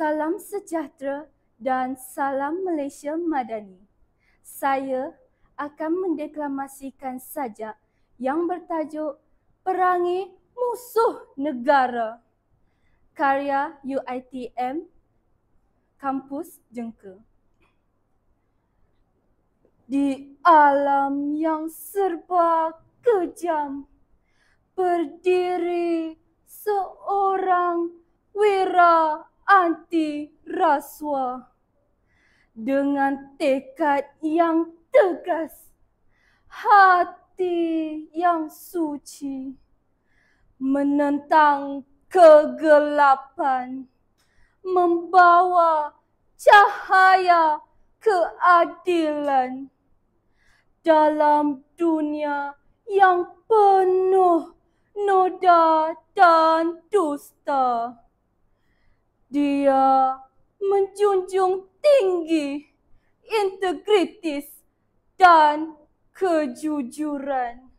Salam sejahtera dan salam Malaysia Madani. Saya akan mendeklamasikan sajak yang bertajuk Perangi Musuh Negara karya UiTM Kampus Jengke. Di alam yang serba kejam berdiri anti rasuah dengan tekad yang tegas hati yang suci menentang kegelapan membawa cahaya keadilan dalam dunia yang penuh noda dan dusta dia menjunjung tinggi integritis dan kejujuran.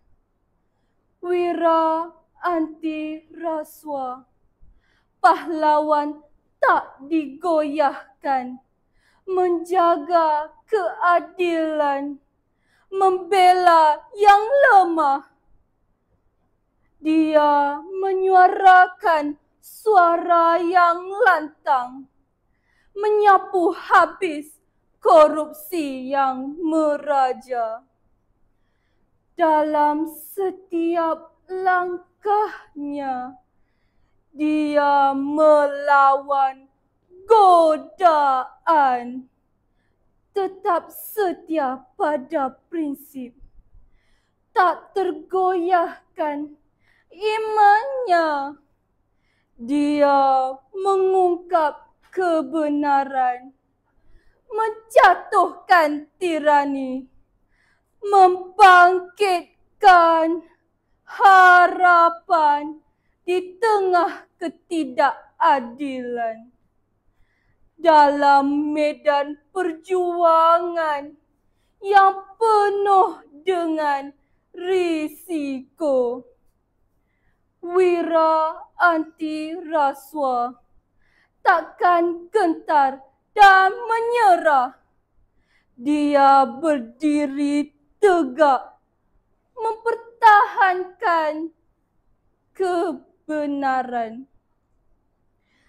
Wira anti rasuah, pahlawan tak digoyahkan, menjaga keadilan, membela yang lemah. Dia menyuarakan suara yang lantang menyapu habis korupsi yang meraja dalam setiap langkahnya dia melawan godaan tetap setia pada prinsip tak tergoyahkan imannya dia mengungkap kebenaran, menjatuhkan tirani, membangkitkan harapan di tengah ketidakadilan. Dalam medan perjuangan yang penuh dengan risiko. Wira anti rasuah takkan gentar dan menyerah. Dia berdiri tegak mempertahankan kebenaran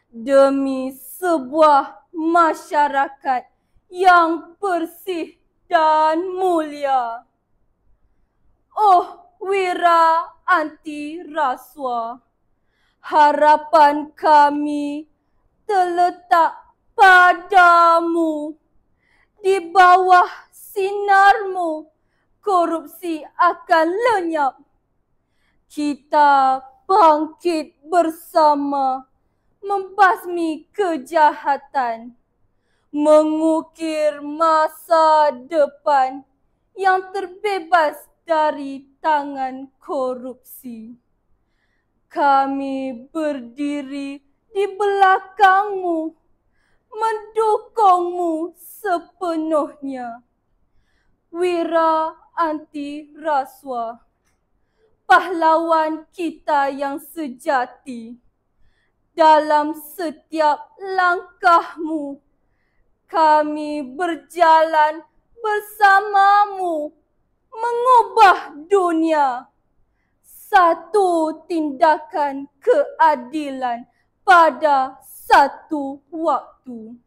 demi sebuah masyarakat yang bersih dan mulia. Oh, wira anti rasuah. Harapan kami terletak padamu. Di bawah sinarmu, korupsi akan lenyap. Kita bangkit bersama membasmi kejahatan. Mengukir masa depan yang terbebas dari tangan korupsi. Kami berdiri di belakangmu, mendukungmu sepenuhnya. Wira anti rasuah, pahlawan kita yang sejati. Dalam setiap langkahmu, kami berjalan bersamamu mengubah dunia. Satu tindakan keadilan pada satu waktu.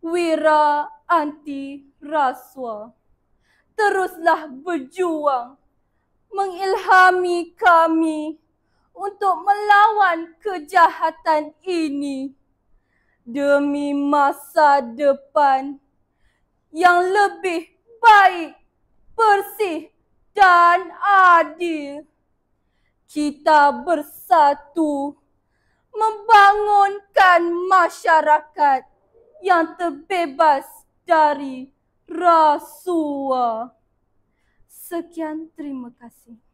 Wira anti raswa Teruslah berjuang mengilhami kami untuk melawan kejahatan ini demi masa depan yang lebih baik bersih dan adil. Kita bersatu membangunkan masyarakat yang terbebas dari rasuah. Sekian terima kasih.